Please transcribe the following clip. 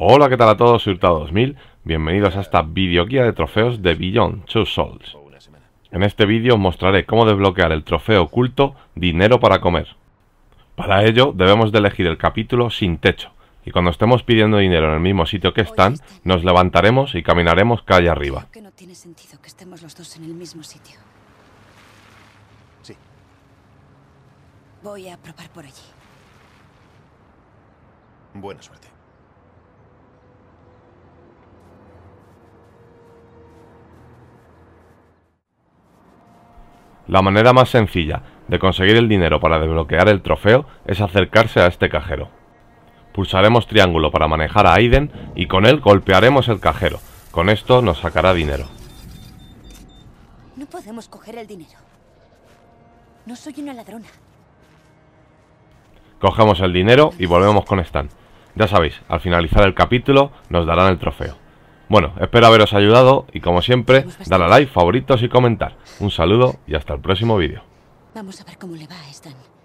Hola, ¿qué tal a todos? Soy Hurtado 2000. Bienvenidos a esta guía de trofeos de Beyond Two Souls. En este vídeo mostraré cómo desbloquear el trofeo oculto Dinero para comer. Para ello debemos de elegir el capítulo Sin techo, y cuando estemos pidiendo dinero en el mismo sitio que están, nos levantaremos y caminaremos calle arriba. que estemos los dos en el mismo sitio. Voy a probar por allí. Buena suerte. La manera más sencilla de conseguir el dinero para desbloquear el trofeo es acercarse a este cajero. Pulsaremos triángulo para manejar a Aiden y con él golpearemos el cajero. Con esto nos sacará dinero. No podemos coger el dinero. No soy una ladrona. Cogemos el dinero y volvemos con Stan. Ya sabéis, al finalizar el capítulo nos darán el trofeo. Bueno, espero haberos ayudado y como siempre, dale a like, favoritos y comentar. Un saludo y hasta el próximo vídeo. Vamos a ver cómo le va a